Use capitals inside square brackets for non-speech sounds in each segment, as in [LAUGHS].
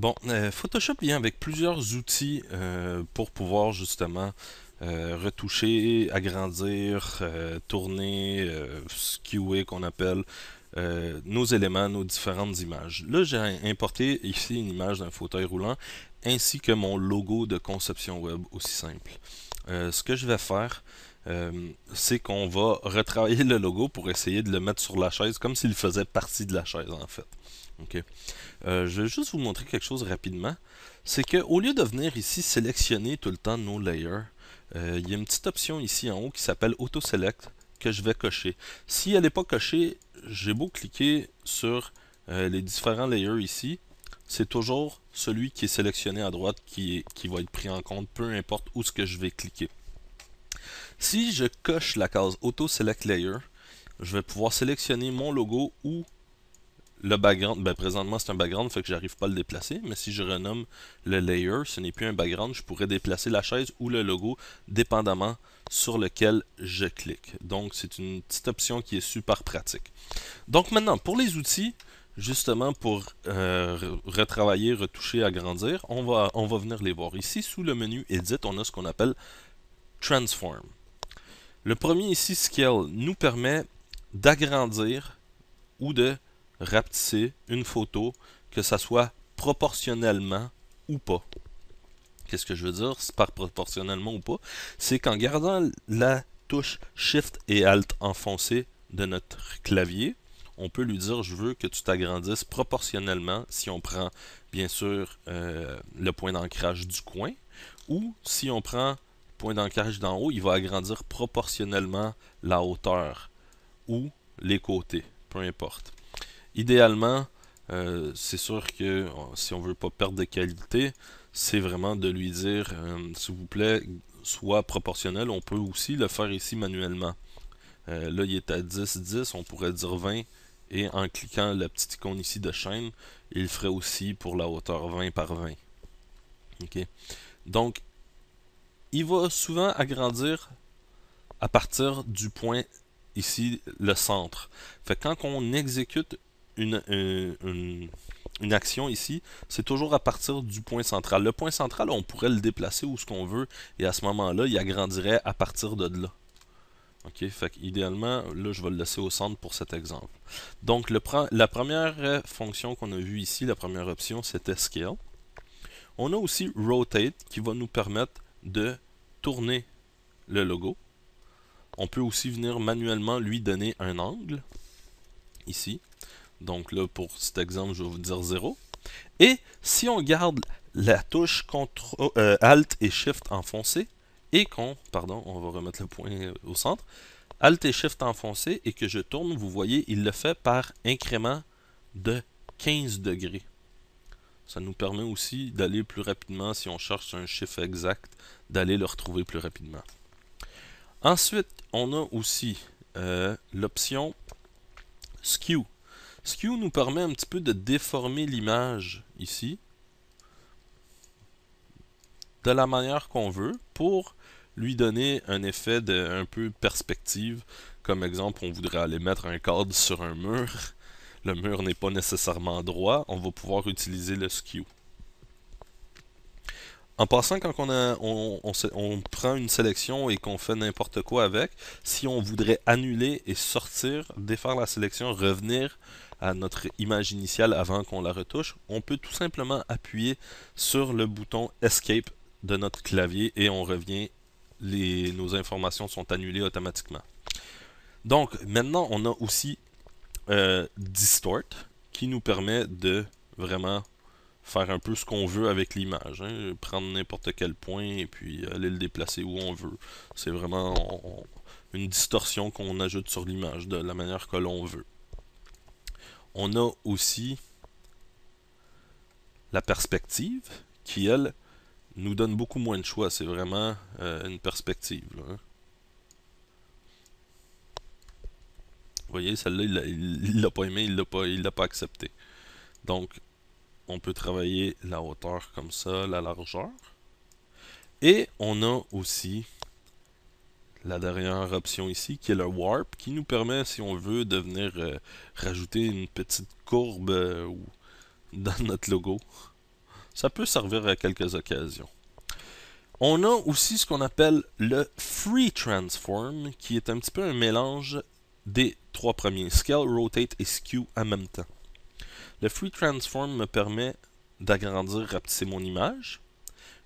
Bon, euh, Photoshop vient avec plusieurs outils euh, pour pouvoir justement euh, retoucher, agrandir, tourner, skewer qu'on appelle nos éléments, nos différentes images. Là, j'ai importé ici une image d'un fauteuil roulant ainsi que mon logo de conception web aussi simple. ce que je vais faire, euh, c'est qu'on va retravailler le logo pour essayer de le mettre sur la chaise, comme s'il faisait partie de la chaise en fait. Euh, je vais juste vous montrer quelque chose rapidement. C'est qu'au lieu de venir ici sélectionner tout le temps nos layers, euh, il y a une petite option ici en haut qui s'appelle Auto Select que je vais cocher. Si elle n'est pas cochée, j'ai beau cliquer sur les différents layers ici, c'est toujours celui qui est sélectionné à droite qui, qui va être pris en compte, peu importe où ce que je vais cliquer. Si je coche la case Auto Select Layer, je vais pouvoir sélectionner mon logo ou le background. Ben, présentement, c'est un background, fait que j'arrive pas à le déplacer. Mais si je renomme le layer, ce n'est plus un background. Je pourrais déplacer la chaise ou le logo dépendamment sur lequel je clique. Donc, c'est une petite option qui est super pratique. Donc maintenant, pour les outils, justement pour euh, retravailler, retoucher, agrandir, on va, on va venir les voir. Ici, sous le menu Edit, on a ce qu'on appelle Transform. Le premier ici, Scale, nous permet d'agrandir ou de rapetisser une photo, que ça soit proportionnellement ou pas. Qu'est-ce que je veux dire par proportionnellement ou pas? C'est qu'en gardant la touche Shift et Alt enfoncée de notre clavier, on peut lui dire je veux que tu t'agrandisses proportionnellement si on prend bien sûr euh, le point d'ancrage du coin ou si on prend point d'ancrage d'en haut, il va agrandir proportionnellement la hauteur ou les côtés, peu importe. Idéalement, euh, c'est sûr que si on veut pas perdre de qualité, c'est vraiment de lui dire, euh, s'il vous plaît, soit proportionnel. On peut aussi le faire ici manuellement. Euh, là, il est à 10, 10, on pourrait dire 20. Et en cliquant la petite icône ici de chaîne, il ferait aussi pour la hauteur 20 par 20. Donc, il va souvent agrandir à partir du point ici, le centre. Fait quand on exécute euh, une, une, action ici, c'est toujours à partir du point central. Le point central, on pourrait le déplacer où ce qu'on veut, et à ce moment-là, il agrandirait à partir de là. Ok, fait idéalement, là je vais le laisser au centre pour cet exemple. Donc le, la première euh, fonction qu'on a vue ici, la première option, c'était Scale. On a aussi Rotate qui va nous permettre de tourner le logo. On peut aussi venir manuellement lui donner un angle, ici. Donc là, pour cet exemple, je vais vous dire 0. Et si on garde la touche euh, Alt et Shift enfoncé, et qu'on, pardon, on va remettre le point euh, au centre, Alt et Shift enfoncé, et que je tourne, vous voyez, il le fait par incrément de 15 degrés. Ça nous permet aussi d'aller plus rapidement, si on cherche un chiffre exact, d'aller le retrouver plus rapidement. Ensuite, on a aussi euh, l'option Skew. Skew nous permet un petit peu de déformer l'image ici de la manière qu'on veut pour lui donner un effet de un peu perspective. Comme exemple, on voudrait aller mettre un cadre sur un mur le mur n'est pas nécessairement droit, on va pouvoir utiliser le skew. En passant, quand on, prend une sélection et qu'on fait n'importe quoi avec, si on voudrait annuler et sortir, défaire la sélection, revenir à notre image initiale avant qu'on la retouche, on peut tout simplement appuyer sur le bouton Escape de notre clavier et on revient, les, nos informations sont annulées automatiquement. Donc maintenant, on a aussi euh, distort qui nous permet de vraiment faire un peu ce qu'on veut avec l'image. Hein. Prendre n'importe quel point et puis aller le déplacer où on veut. C'est vraiment une distorsion qu'on ajoute sur l'image de la manière que l'on veut. On a aussi la perspective qui, elle, nous donne beaucoup moins de choix. C'est vraiment euh, une perspective. Là, hein. Vous voyez, celle-là, il ne l'a pas aimé, il ne l'a pas accepté. Donc, on peut travailler la hauteur comme ça, la largeur. Et on a aussi la dernière option ici, qui est le warp, qui nous permet, si on veut, de venir euh, rajouter une petite courbe euh, [LAUGHS] dans notre logo. Ça peut servir à quelques occasions. On a aussi ce qu'on appelle le Free Transform, qui est un petit peu un mélange des trois premiers, Scale, Rotate et Skew en même temps. Le Free Transform me permet d'agrandir, rapetisser mon image.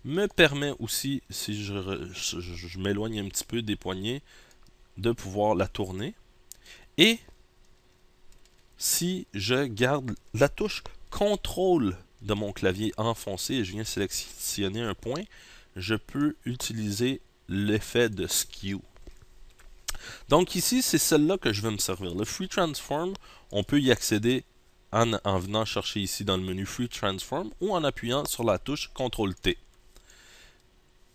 Me permet aussi, si je, m'éloigne un petit peu des poignées, de pouvoir la tourner. Et si je garde la touche contrôle de mon clavier enfoncé et je viens sélectionner un point, je peux utiliser l'effet de skew. Donc ici, c'est celle-là que je vais me servir. Le Free Transform, on peut y accéder en, venant chercher ici dans le menu Free Transform ou en appuyant sur la touche CTRL-T.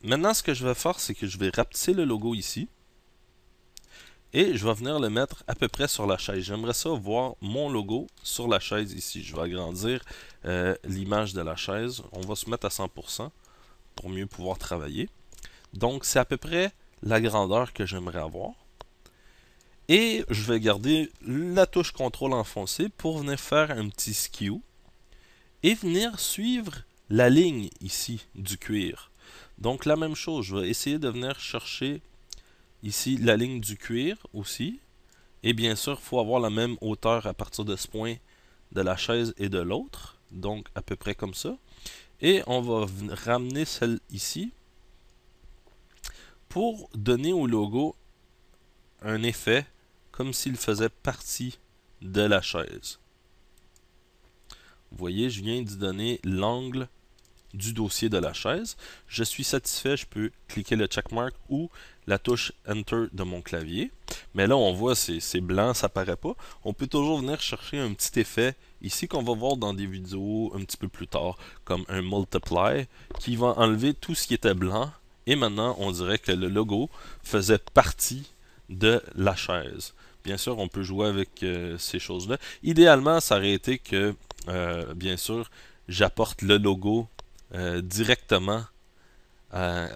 Maintenant, ce que je vais faire, c'est que je vais rapetisser le logo ici et je vais venir le mettre à peu près sur la chaise. J'aimerais ça voir mon logo sur la chaise ici. Je vais agrandir euh, l'image de la chaise. On va se mettre à 100% pour mieux pouvoir travailler. Donc, c'est à peu près la grandeur que j'aimerais avoir. Et je vais garder la touche contrôle enfoncée pour venir faire un petit skew et venir suivre la ligne ici du cuir. Donc la même chose, je vais essayer de venir chercher ici la ligne du cuir aussi. Et bien sûr, il faut avoir la même hauteur à partir de ce point de la chaise et de l'autre. Donc à peu près comme ça. Et on va ramener celle ici pour donner au logo un effet comme s'il faisait partie de la chaise. Vous voyez, je viens d'y donner l'angle du dossier de la chaise. Je suis satisfait, je peux cliquer le checkmark ou la touche Enter de mon clavier. Mais là, on voit, c'est blanc, ça paraît pas. On peut toujours venir chercher un petit effet ici qu'on va voir dans des vidéos un petit peu plus tard, comme un Multiply, qui va enlever tout ce qui était blanc. Et maintenant, on dirait que le logo faisait partie de la chaise. Bien sûr, on peut jouer avec euh, ces choses-là. Idéalement, ça aurait été que, euh, bien sûr, j'apporte le logo euh, directement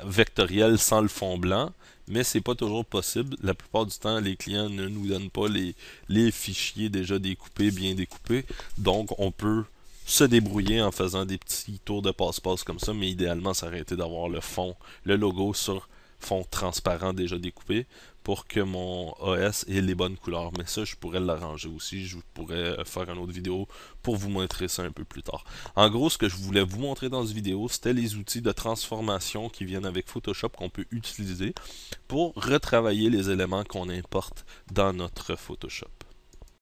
vectoriel sans le fond blanc, mais c'est pas toujours possible. La plupart du temps, les clients ne nous donnent pas les, les fichiers déjà découpés, bien découpés. Donc, on peut se débrouiller en faisant des petits tours de passe-passe comme ça, mais idéalement, ça aurait été d'avoir le fond, le logo sur fond transparent déjà découpé pour que mon OS ait les bonnes couleurs. Mais ça, je pourrais l'arranger aussi. Je pourrais faire une autre vidéo pour vous montrer ça un peu plus tard. En gros, ce que je voulais vous montrer dans cette vidéo, c'était les outils de transformation qui viennent avec Photoshop qu'on peut utiliser pour retravailler les éléments qu'on importe dans notre Photoshop.